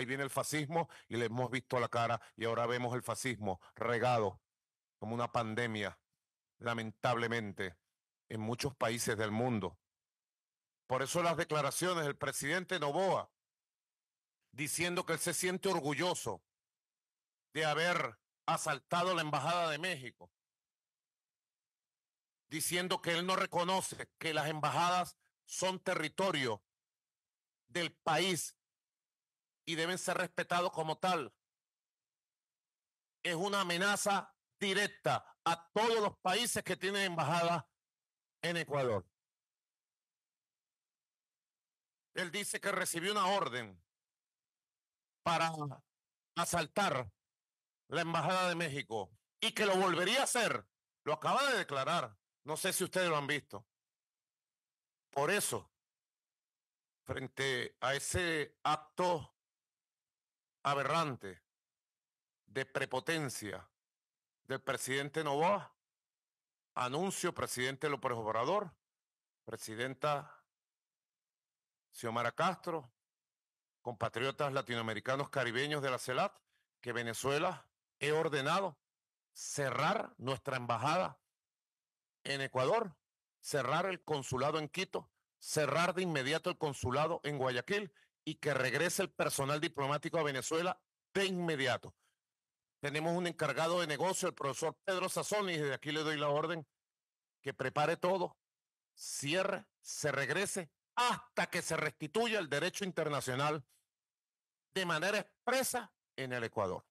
ahí viene el fascismo y le hemos visto la cara y ahora vemos el fascismo regado como una pandemia, lamentablemente, en muchos países del mundo. Por eso las declaraciones del presidente Novoa, diciendo que él se siente orgulloso de haber asaltado la Embajada de México, diciendo que él no reconoce que las embajadas son territorio del país y deben ser respetados como tal. Es una amenaza directa a todos los países que tienen embajada en Ecuador. Él dice que recibió una orden para asaltar la Embajada de México y que lo volvería a hacer. Lo acaba de declarar. No sé si ustedes lo han visto. Por eso, frente a ese acto aberrante de prepotencia del presidente Novoa. Anuncio, presidente López Obrador, presidenta Xiomara Castro, compatriotas latinoamericanos caribeños de la CELAT, que Venezuela he ordenado cerrar nuestra embajada en Ecuador, cerrar el consulado en Quito, cerrar de inmediato el consulado en Guayaquil y que regrese el personal diplomático a Venezuela de inmediato. Tenemos un encargado de negocio, el profesor Pedro Sassoni, y desde aquí le doy la orden que prepare todo, cierre, se regrese hasta que se restituya el derecho internacional de manera expresa en el Ecuador.